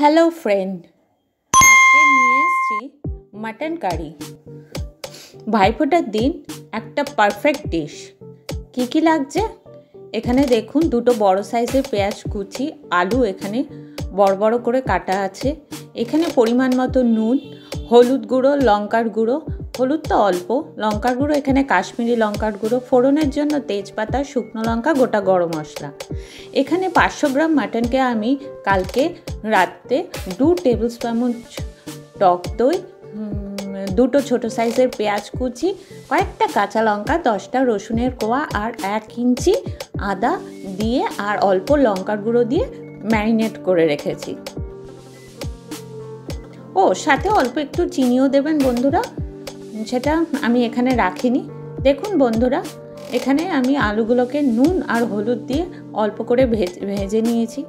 Hello friend আজকে নিয়ে এসছি মাটন কারি ভাইফোঁটার দিন একটা পারফেক্ট ডিশ কি কি লাগছে এখানে দেখুন দুটো বড় সাইজের পেঁয়াজ কুচি আলু এখানে বড় বড় করে কাটা আছে এখানে পরিমাণ মতো নুন হলুদ গুঁড়ো লঙ্কার গুঁড়ো হলুদ তো অল্প লঙ্কার গুঁড়ো এখানে কাশ্মীরি লঙ্কার গুঁড়ো ফোড়নের জন্য তেজপাতা শুকনো লঙ্কা গোটা গরম মশলা এখানে পাঁচশো গ্রাম মাটনকে আমি কালকে রাত্রে দু টেবিল চামচ টক দই দুটো ছোট সাইজের পেঁয়াজ কুচি কয়েকটা কাঁচা লঙ্কা দশটা রসুনের কোয়া আর এক ইঞ্চি আদা দিয়ে আর অল্প লঙ্কার গুঁড়ো দিয়ে ম্যারিনেট করে রেখেছি ও সাথে অল্প একটু চিনিও দেবেন বন্ধুরা সেটা আমি এখানে রাখিনি দেখুন বন্ধুরা এখানে আমি আলুগুলোকে নুন আর হলুদ দিয়ে অল্প করে ভেজে নিয়েছি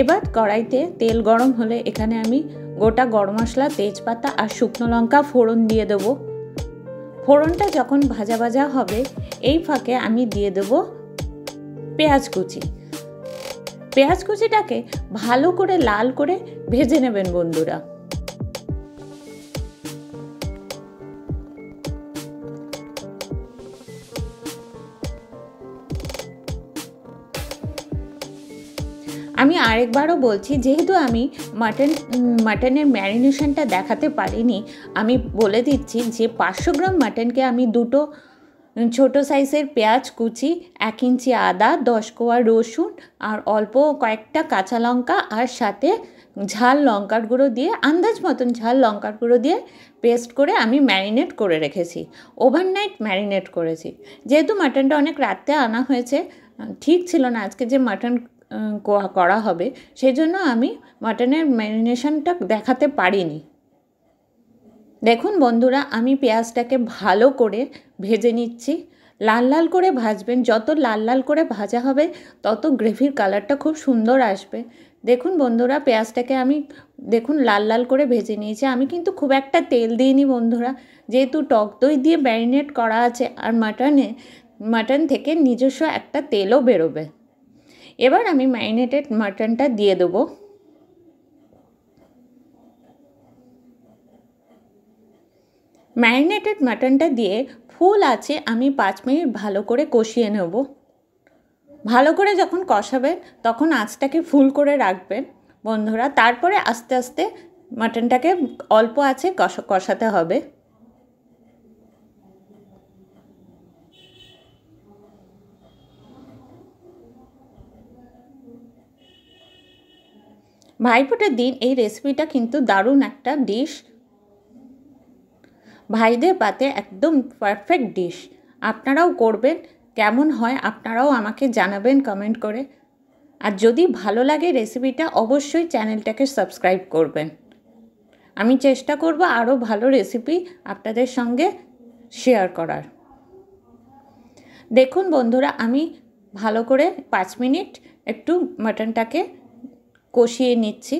এবার কড়াইতে তেল গরম হলে এখানে আমি গোটা গরম মশলা তেজপাতা আর শুকনো লঙ্কা ফোড়ন দিয়ে দেবো ফোড়নটা যখন ভাজা ভাজা হবে এই ফাঁকে আমি দিয়ে দেব পেঁয়াজ কুচি পেঁয়াজ কুচিটাকে ভালো করে লাল করে ভেজে নেবেন বন্ধুরা আমি আরেকবারও বলছি যেহেতু আমি মাটন মাটনের ম্যারিনেশনটা দেখাতে পারিনি আমি বলে দিচ্ছি যে পাঁচশো গ্রাম মাটনকে আমি দুটো ছোট সাইজের পেঁয়াজ কুচি এক ইঞ্চি আদা দশ কোয়া রসুন আর অল্প কয়েকটা কাঁচা লঙ্কা আর সাথে ঝাল লঙ্কার গুঁড়ো দিয়ে আন্দাজ মতন ঝাল লঙ্কার গুঁড়ো দিয়ে পেস্ট করে আমি ম্যারিনেট করে রেখেছি ওভারনাইট ম্যারিনেট করেছি যেহেতু মাটনটা অনেক রাত্রে আনা হয়েছে ঠিক ছিল না আজকে যে মাটন করা হবে সেই জন্য আমি মাটনের ম্যারিনেশনটা দেখাতে পারিনি দেখুন বন্ধুরা আমি পেঁয়াজটাকে ভালো করে ভেজে নিচ্ছি লাল লাল করে ভাজবেন যত লাল লাল করে ভাজা হবে তত গ্রেভির কালারটা খুব সুন্দর আসবে দেখুন বন্ধুরা পেঁয়াজটাকে আমি দেখুন লাল লাল করে ভেজে নিয়েছি আমি কিন্তু খুব একটা তেল দিইনি বন্ধুরা যেহেতু টক দই দিয়ে ম্যারিনেট করা আছে আর মাটনে মাটন থেকে নিজস্ব একটা তেলও বেরোবে এবার আমি ম্যারিনেটেড মাটনটা দিয়ে দেবো ম্যারিনেটেড মাটনটা দিয়ে ফুল আছে আমি পাঁচ মিনিট ভালো করে কষিয়ে নেব ভালো করে যখন কষাবেন তখন আঁচটাকে ফুল করে রাখবেন বন্ধুরা তারপরে আস্তে আস্তে মাটনটাকে অল্প আছে কষাতে হবে ভাইফোঁটার দিন এই রেসিপিটা কিন্তু দারুণ একটা ডিশ ভাইদের পাতে একদম পারফেক্ট ডিশ আপনারাও করবেন কেমন হয় আপনারাও আমাকে জানাবেন কমেন্ট করে আর যদি ভালো লাগে রেসিপিটা অবশ্যই চ্যানেলটাকে সাবস্ক্রাইব করবেন আমি চেষ্টা করব আরও ভালো রেসিপি আপনাদের সঙ্গে শেয়ার করার দেখুন বন্ধুরা আমি ভালো করে পাঁচ মিনিট একটু মাটনটাকে কষিয়ে নিচ্ছি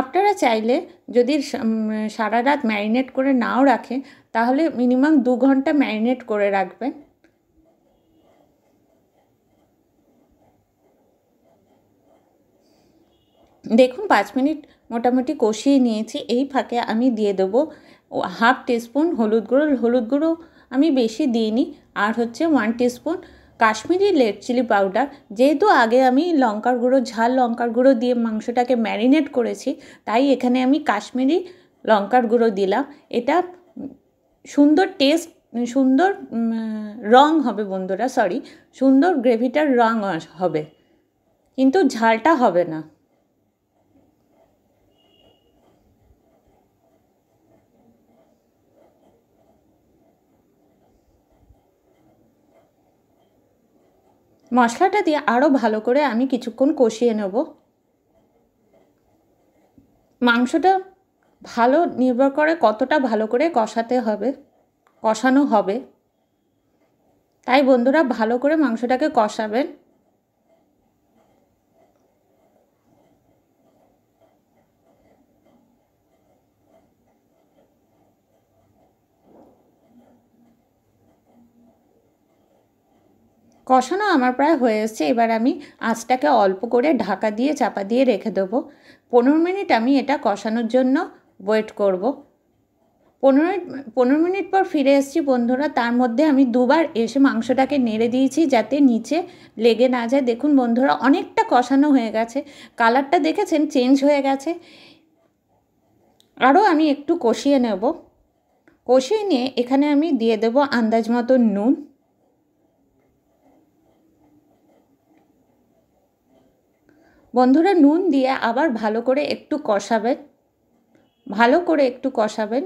আপনারা চাইলে যদি সারা রাত ম্যারিনেট করে নাও রাখেন তাহলে মিনিমাম দু ঘন্টা ম্যারিনেট করে রাখবেন দেখুন পাঁচ মিনিট মোটামুটি কষিয়ে নিয়েছি এই ফাঁকে আমি দিয়ে দেবো হাফ টিস্পুন হলুদ গুঁড়ো হলুদ গুঁড়ো আমি বেশি দিইনি আর হচ্ছে one teaspoon Kashmiri red chilli powder যেহেতু আগে আমি লঙ্কার গুঁড়ো ঝাল লঙ্কার গুঁড়ো দিয়ে মাংসটাকে ম্যারিনেট করেছি তাই এখানে আমি কাশ্মীরি লঙ্কার গুঁড়ো দিলাম এটা সুন্দর টেস্ট সুন্দর রং হবে বন্ধুরা সরি সুন্দর গ্রেভিটার রং হবে কিন্তু ঝালটা হবে না মশলাটা দিয়ে আরও ভালো করে আমি কিছুক্ষণ কষিয়ে নেব মাংসটা ভালো নির্ভর করে কতটা ভালো করে কষাতে হবে কষানো হবে তাই বন্ধুরা ভালো করে মাংসটাকে কষাবেন কষানো আমার প্রায় হয়ে এসছে এবার আমি আঁচটাকে অল্প করে ঢাকা দিয়ে চাপা দিয়ে রেখে দেবো পনেরো মিনিট আমি এটা কষানোর জন্য ওয়েট করব। পনেরো পনেরো মিনিট পর ফিরে এসেছি বন্ধুরা তার মধ্যে আমি দুবার এসে মাংসটাকে নেড়ে দিয়েছি যাতে নিচে লেগে না যায় দেখুন বন্ধুরা অনেকটা কষানো হয়ে গেছে কালারটা দেখেছেন চেঞ্জ হয়ে গেছে আরও আমি একটু কষিয়ে নেব কষিয়ে নিয়ে এখানে আমি দিয়ে দেব আন্দাজ মতো নুন বন্ধুরা নুন দিয়ে আবার ভালো করে একটু কষাবেন ভালো করে একটু কষাবেন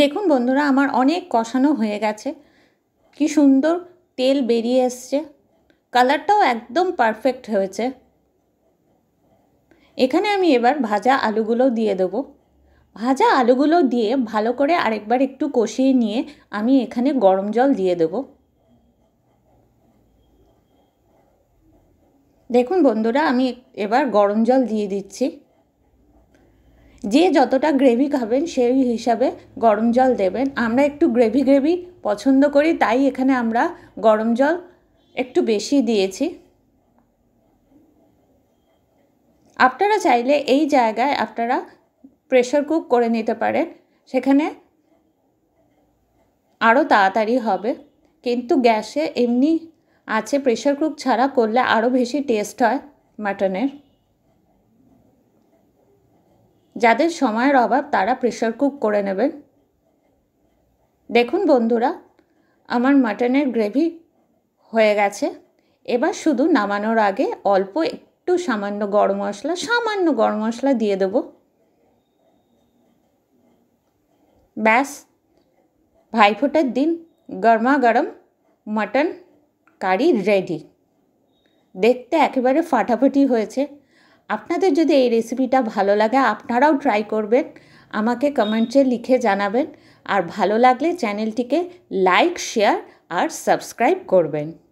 দেখুন বন্ধুরা আমার অনেক কষানো হয়ে গেছে কি সুন্দর তেল বেরিয়ে এসছে কালারটাও একদম পারফেক্ট হয়েছে এখানে আমি এবার ভাজা আলুগুলো দিয়ে দেবো ভাজা আলুগুলো দিয়ে ভালো করে আরেকবার একটু কষিয়ে নিয়ে আমি এখানে গরম জল দিয়ে দেব দেখুন বন্ধুরা আমি এবার গরম জল দিয়ে দিচ্ছি যে যতটা গ্রেভি খাবেন সেই হিসাবে গরম জল দেবেন আমরা একটু গ্রেভি গ্রেভি পছন্দ করি তাই এখানে আমরা গরম জল একটু বেশি দিয়েছি আপনারা চাইলে এই জায়গায় আপনারা প্রেশার কুক করে নিতে পারেন সেখানে আরও তাড়াতাড়ি হবে কিন্তু গ্যাসে এমনি আছে প্রেশার কুক ছাড়া করলে আরও বেশি টেস্ট হয় মাটনের যাদের সময়ের অভাব তারা প্রেশার কুক করে নেবেন দেখুন বন্ধুরা আমার মাটনের গ্রেভি হয়ে গেছে এবার শুধু নামানোর আগে অল্প একটু সামান্য গরম মশলা সামান্য গরম মশলা দিয়ে দেবো ব্যাস ভাইফোঁটার দিন গরমা গরম মটন কারি রেডি দেখতে একেবারে ফাটাফাটি হয়েছে আপনাদের যদি এই রেসিপিটা ভালো লাগে আপনারাও ট্রাই করবেন আমাকে কমেন্টে লিখে জানাবেন আর ভালো লাগলে চ্যানেলটিকে লাইক শেয়ার আর সাবস্ক্রাইব করবেন